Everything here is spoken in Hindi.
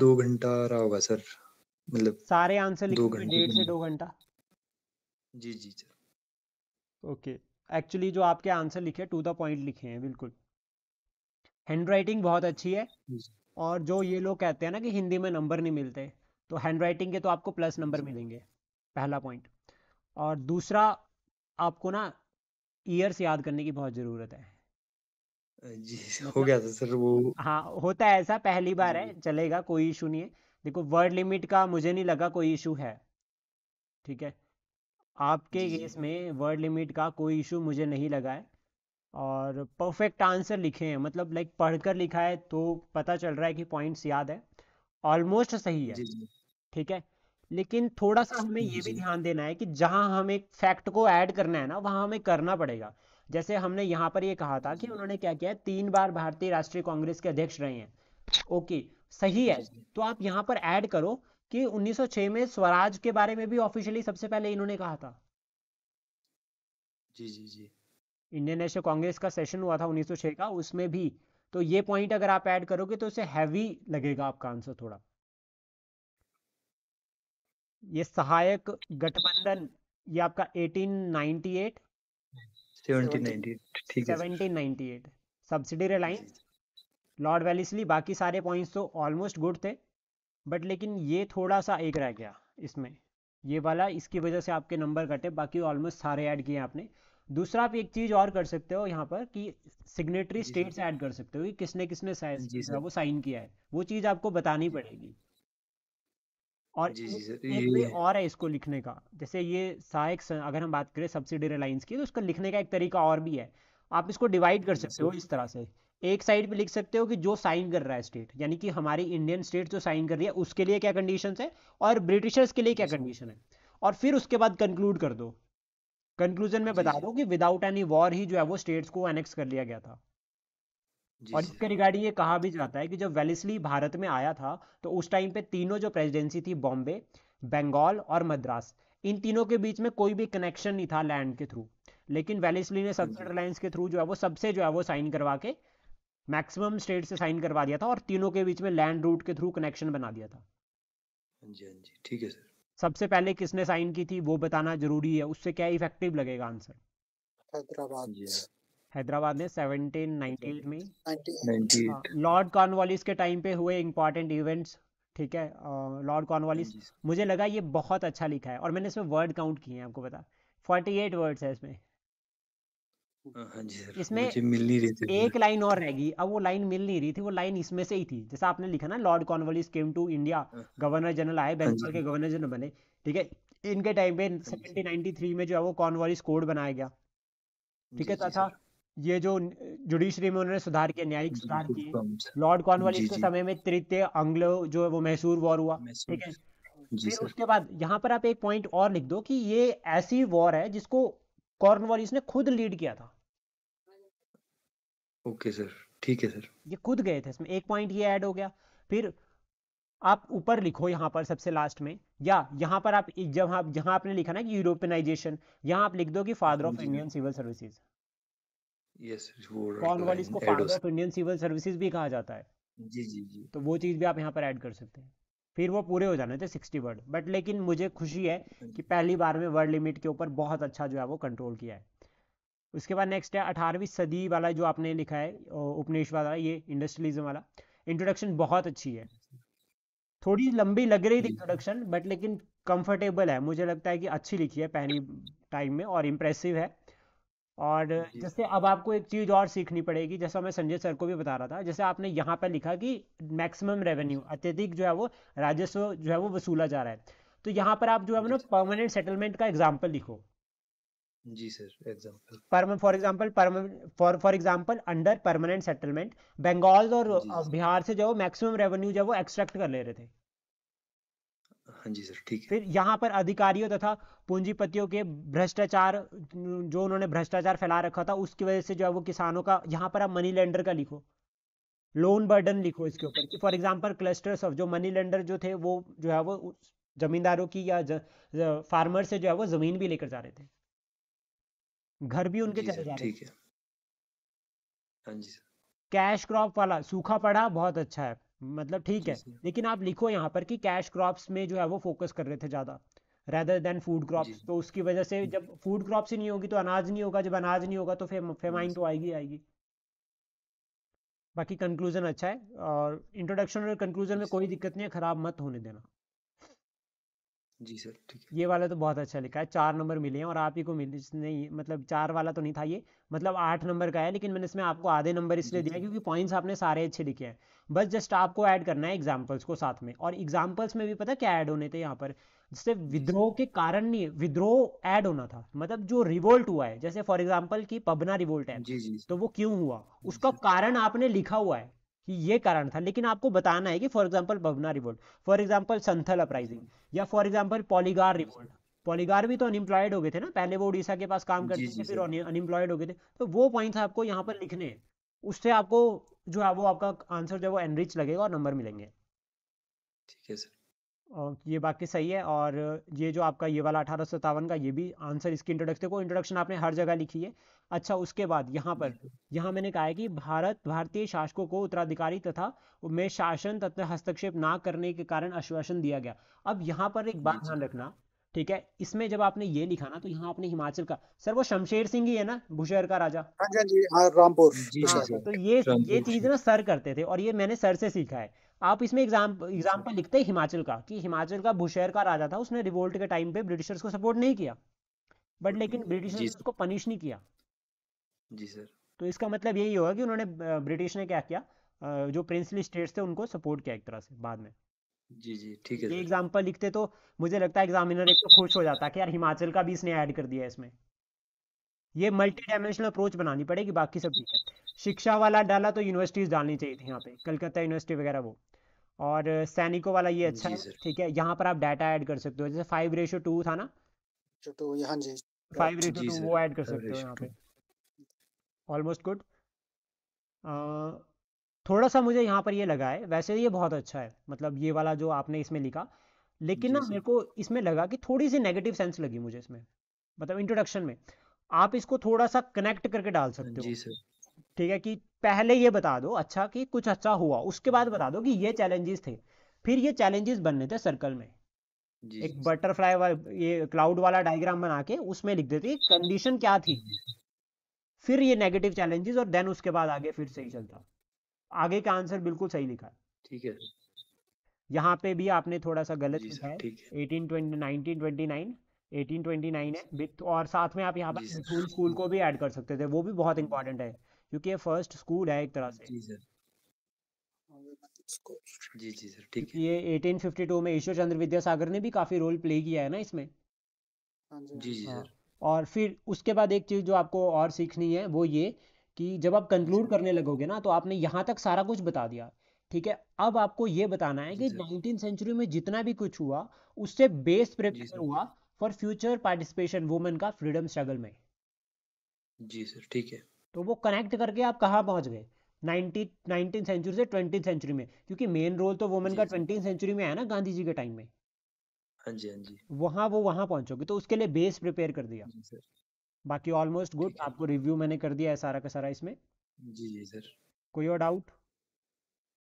दो घंटा रहा होगा सर मतलब सारे आंसर लिखे डेढ़ से दो घंटा जी जी सर ओके एक्चुअली जो आपके आंसर लिखे टू द पॉइंट लिखे हैं बिल्कुल हैंड राइटिंग बहुत अच्छी है और जो ये लोग कहते हैं ना कि हिंदी में नंबर नहीं मिलते तो हैंड राइटिंग के तो आपको प्लस नंबर मिलेंगे पहला पॉइंट और दूसरा आपको ना ईयर्स याद करने की बहुत ज़रूरत है जी हो मतलब गया था सर वो हाँ होता है ऐसा पहली बार है चलेगा कोई इशू नहीं है देखो वर्ड लिमिट का मुझे नहीं लगा कोई इशू है ठीक है आपके केस में वर्ड लिमिट का कोई इशू मुझे नहीं लगा है और परफेक्ट आंसर लिखे हैं मतलब लाइक पढ़कर लिखा है तो पता चल रहा है कि पॉइंट्स याद है ऑलमोस्ट सही है ठीक है लेकिन थोड़ा सा हमें ये भी ध्यान देना है कि जहां हम एक फैक्ट को ऐड करना है ना वहां हमें करना पड़ेगा जैसे हमने यहाँ पर ये कहा था कि उन्होंने क्या किया तीन बार भारतीय राष्ट्रीय कांग्रेस के अध्यक्ष रहे हैं ओके सही है तो आप यहाँ पर ऐड करो कि 1906 में स्वराज के बारे में भी ऑफिशियली सबसे पहले इन्होंने कहा था जी जी जी इंडियन नेशनल कांग्रेस का सेशन हुआ था 1906 का उसमें भी तो ये पॉइंट अगर आप ऐड करोगे तो उसे हैवी लगेगा आपका आंसर थोड़ा ये सहायक गठबंधन ये आपका 1898 सब्सिडी रिलायंस लॉर्ड वेलिसली बाकी सारे पॉइंट्स तो ऑलमोस्ट गुड थे बट लेकिन ये थोड़ा सा एक रह गया इसमें ये वाला इसकी वजह से आपके नंबर कटे बाकी ऑलमोस्ट सारे ऐड किए आपने दूसरा आप एक चीज़ और कर सकते हो यहाँ पर कि सिग्नेटरी स्टेट्स ऐड कर सकते हो कि किसने किसने साइन किया है वो चीज़ आपको बतानी पड़ेगी और जी, जी, सर एक वे और है इसको लिखने का जैसे ये सहायक अगर हम बात करें सब्सिडी लाइन्स की तो इसको लिखने का एक तरीका और भी है आप इसको डिवाइड कर सकते हो इस तरह से एक साइड पे लिख सकते हो कि जो साइन कर रहा है स्टेट यानी कि हमारी इंडियन स्टेट जो साइन कर रही है उसके लिए क्या कंडीशन है और ब्रिटिशर्स के लिए क्या कंडीशन है और फिर उसके बाद कंक्लूड कर दो कंक्लूजन में बता दो कि विदाउट एनी वॉर ही जो है वो स्टेट्स को एनेक्स कर लिया गया था और इसके रिगार्डिंग ये कहा भी जाता है कि जब वेलिसली भारत में आया था तो उस टाइम पे तीनों जो प्रेसिडेंसी थी बॉम्बे बंगाल और मद्रास इन तीनों के बीच में कोई भी कनेक्शन नहीं था लैंड के थ्रू लेकिन वेलिसली ने हाँ सदर्न अलायंस के थ्रू जो है वो सबसे जो है वो साइन करवा के मैक्सिमम स्टेट से साइन करवा दिया था और तीनों के बीच में लैंड रूट के थ्रू कनेक्शन बना दिया था हाँ जी हाँ जी ठीक है सर सबसे पहले किसने साइन की थी वो बताना जरूरी है उससे क्या इफेक्टिव लगेगा आंसर हैदराबाद हैदराबाद में 1798 में हाँ, लॉर्ड कॉर्नवालिस के टाइम पे हुए इंपॉर्टेंट इवेंट्स ठीक है लॉर्ड कॉर्नवालिस मुझे लगा ये बहुत अच्छा लिखा है और मैंने इसमें वर्ड काउंट किए हैं आपको पता 48 वर्ड्स है इसमें हाँ, हाँ जी इसमें मुझे मिल नहीं रही थी एक लाइन और रहेगी अब वो लाइन मिल नहीं रही थी वो लाइन इसमें से ही थी जैसा आपने लिखा ना Lord Cornwallis came to India governor general आए बेंगल के गवर्नर जनरल बने ठीक है इनके टाइम पे 1793 में जो है वो कॉर्नवालिस कोड बनाया गया ठीक है तथा ये जो जुडिशरी में उन्होंने सुधार किया न्यायिक सुधार किए लॉर्ड कॉर्नवालिस के समय में तृतीय अंग्लो जो है वो मैसूर वॉर हुआ ठीक है फिर उसके बाद यहाँ पर आप एक पॉइंट और लिख दो कि ये ऐसी वॉर है जिसको कॉर्नवालिस ने खुद लीड किया था ओके सर ठीक है सर ये खुद गए थे इसमें एक पॉइंट ये ऐड हो गया फिर आप ऊपर लिखो यहाँ पर सबसे लास्ट में या यहाँ पर आप जब आप जहाँ आपने लिखा ना कि यूरोपियनाइजेशन यहाँ आप लिख दो कि father of Indian civil services yes Cornwallis को father of Indian civil services भी कहा जाता है जी जी जी तो वो चीज़ भी आप यहाँ पर ऐड कर सकते हैं फिर वो पूरे हो जाने थे सिक्सटी वर्ड बट लेकिन मुझे खुशी है हाँ कि पहली बार में वर्ड लिमिट के ऊपर बहुत अच्छा जो है वो कंट्रोल किया है उसके बाद नेक्स्ट है अठारहवीं सदी वाला जो आपने लिखा है उपनिवेशवाद वाला ये इंडस्ट्रियलिज्म वाला इंट्रोडक्शन बहुत अच्छी है थोड़ी लंबी लग रही थी इंट्रोडक्शन बट लेकिन कंफर्टेबल है मुझे लगता है कि अच्छी लिखी है पहली टाइम में और इम्प्रेसिव है और जैसे अब आपको एक चीज़ और सीखनी पड़ेगी जैसा मैं संजय सर को भी बता रहा था जैसे आपने यहाँ पर लिखा कि मैक्सिमम रेवेन्यू अत्यधिक जो है वो राजस्व जो है वो वसूला जा रहा है तो यहाँ पर आप जो है ना परमानेंट सेटलमेंट का एग्जाम्पल लिखो जी sir example for example for for example under permanent settlement Bengal और बिहार से जो मैक्सिमम रेवेन्यू जो वो एक्सट्रैक्ट कर ले रहे थे हाँ जी सर ठीक है फिर यहाँ पर अधिकारियों तथा पूंजीपतियों के भ्रष्टाचार जो उन्होंने भ्रष्टाचार फैला रखा था उसकी वजह से जो है वो किसानों का यहाँ पर आप मनी लेंडर का लिखो लोन बर्डन लिखो इसके ऊपर कि फॉर एग्जांपल क्लस्टर्स ऑफ जो मनी लेंडर जो थे वो जो है वो जमींदारों की या फार्मर से जो है वो जमीन भी लेकर जा रहे थे घर भी उनके चले जा रहे थे कैश क्रॉप हाँ वाला सूखा पड़ा बहुत अच्छा है मतलब ठीक है लेकिन आप लिखो यहाँ पर कि कैश क्रॉप्स में जो है वो फोकस कर रहे थे ज़्यादा रेदर देन फूड क्रॉप्स तो उसकी वजह से जब फूड क्रॉप्स ही नहीं होगी तो अनाज नहीं होगा जब अनाज नहीं होगा तो फिर फेमाइन तो आएगी आएगी बाकी कंक्लूजन अच्छा है और इंट्रोडक्शन और कंक्लूजन में कोई दिक्कत नहीं है खराब मत होने देना जी सर ठीक है ये वाला तो बहुत अच्छा लिखा है चार नंबर मिले हैं और आप ही को मिले जिसने मतलब चार वाला तो नहीं था ये मतलब आठ नंबर का है लेकिन मैंने इसमें आपको आधे नंबर इसलिए दिया क्योंकि पॉइंट्स आपने सारे अच्छे लिखे हैं बस जस्ट आपको ऐड करना है एग्जाम्पल्स को साथ में और एग्जाम्पल्स में भी पता क्या ऐड होने थे यहाँ पर जैसे विद्रोह के कारण नहीं विद्रोह ऐड होना था मतलब जो रिवोल्ट हुआ है जैसे फॉर एग्जाम्पल की पबना रिवोल्ट है जी जी तो वो क्यों हुआ उसका कारण आपने लिखा हुआ है कि ये कारण था लेकिन आपको बताना है कि फॉर एग्जाम्पल बबना revolt for example Santhal uprising या for example Polygar revolt Polygar भी तो अनएम्प्लॉयड हो गए थे ना पहले वो उड़ीसा के पास काम करते थे फिर अनएम्प्लॉयड हो गए थे तो वो पॉइंट आपको यहाँ पर लिखने हैं उससे आपको जो है वो आपका आंसर जो है वो एनरिच लगेगा और नंबर मिलेंगे ठीक है सर ये बाकी सही है और ये जो आपका ये वाला अठारह सत्तावन का ये भी आंसर इसकी इंट्रोडक्शन को इंट्रोडक्शन आपने हर जगह लिखी है अच्छा उसके बाद यहाँ पर यहाँ मैंने कहा है कि भारत भारतीय शासकों को उत्तराधिकारी तथा में शासन तथा हस्तक्षेप ना करने के कारण आश्वासन दिया गया अब यहाँ पर एक बात ध्यान रखना ठीक है इसमें जब आपने ये लिखा ना तो यहाँ आपने हिमाचल का सर वो शमशेर सिंह ही है ना भुशहर का राजा हाँ जी हाँ हाँ, रामपुर तो ये ये चीज ना सर करते थे और ये मैंने सर से सीखा है आप इसमें एग्जाम एग्जाम्पल लिखते हैं हिमाचल का कि हिमाचल का बुशहर का राजा था उसने रिवोल्ट के टाइम पे ब्रिटिशर्स को सपोर्ट नहीं किया बट लेकिन ब्रिटिशर्स उसको पनिश नहीं किया जी सर तो इसका मतलब यही होगा कि उन्होंने ब्रिटिश ने क्या किया जो प्रिंसली स्टेट्स थे उनको सपोर्ट किया एक तरह से बाद में जी जी ठीक है ये एग्जाम्पल लिखते तो मुझे लगता है एग्जामिनर एक तो खुश हो जाता कि यार हिमाचल का भी इसने ऐड कर दिया इसमें ये मल्टी डायमेंशनल अप्रोच बनानी पड़ेगी बाकी सब ठीक है शिक्षा वाला डाला तो यूनिवर्सिटीज डालनी चाहिए थी यहाँ पे कलकत्ता यूनिवर्सिटी वगैरह वो और सैनिको वाला ये अच्छा है ठीक है यहाँ पर आप डाटा ऐड कर सकते हो जैसे फाइव रेशो टू था ना हाँ जी फाइव रेशो टू वो ऐड कर सकते हो यहाँ पे ऑलमोस्ट गुड थोड़ा सा मुझे यहाँ पर ये लगा है वैसे ये बहुत अच्छा है मतलब ये वाला जो आपने इसमें लिखा लेकिन ना मेरे को इसमें लगा कि थोड़ी सी नेगेटिव सेंस लगी मुझे इसमें मतलब इंट्रोडक्शन में आप इसको थोड़ा सा कनेक्ट करके डाल सकते हो ठीक है कि पहले ये बता दो अच्छा कि कुछ अच्छा हुआ उसके बाद बता दो कि ये चैलेंजेस थे फिर ये चैलेंजेस बनने थे सर्कल में एक बटरफ्लाई वाला ये क्लाउड वाला डायग्राम बना के उसमें लिख देते कंडीशन क्या थी फिर ये नेगेटिव चैलेंजेस और देन उसके बाद आगे फिर सही चलता आगे का आंसर बिल्कुल सही लिखा ठीक है यहाँ पे भी आपने थोड़ा सा गलत लिखा है eighteen twenty nineteen twenty nine eighteen twenty nine है और साथ में आप यहाँ पर स्कूल स्कूल को भी ऐड कर सकते थे वो भी बहुत इंपॉर्टेंट है क्योंकि ये फर्स्ट स्कूल है एक तरह से जी सर जी जी सर ठीक है ये 1852 में ईश्वर चंद्र विद्यासागर ने भी काफी रोल प्ले किया है ना इसमें हाँ जी जी हाँ। सर और फिर उसके बाद एक चीज जो आपको और सीखनी है वो ये कि जब आप कंक्लूड करने लगोगे ना तो आपने यहाँ तक सारा कुछ बता दिया ठीक है अब आपको ये बताना है कि नाइनटीन सेंचुरी में जितना भी कुछ हुआ उससे बेस प्रिपेयर हुआ फॉर फ्यूचर पार्टिसिपेशन वुमेन का फ्रीडम स्ट्रगल में जी सर ठीक है तो वो कनेक्ट करके आप कहाँ पहुँच गए नाइनटी नाइनटीन सेंचुरी से ट्वेंटी सेंचुरी में क्योंकि मेन रोल तो वुमेन का ट्वेंटी सेंचुरी में है ना गांधी जी के टाइम में हाँ जी हाँ जी वहाँ वो वहाँ पहुँचोगे तो उसके लिए बेस प्रिपेयर कर दिया बाकी ऑलमोस्ट गुड आपको रिव्यू मैंने कर दिया है सारा का सारा इसमें जी जी सर कोई और डाउट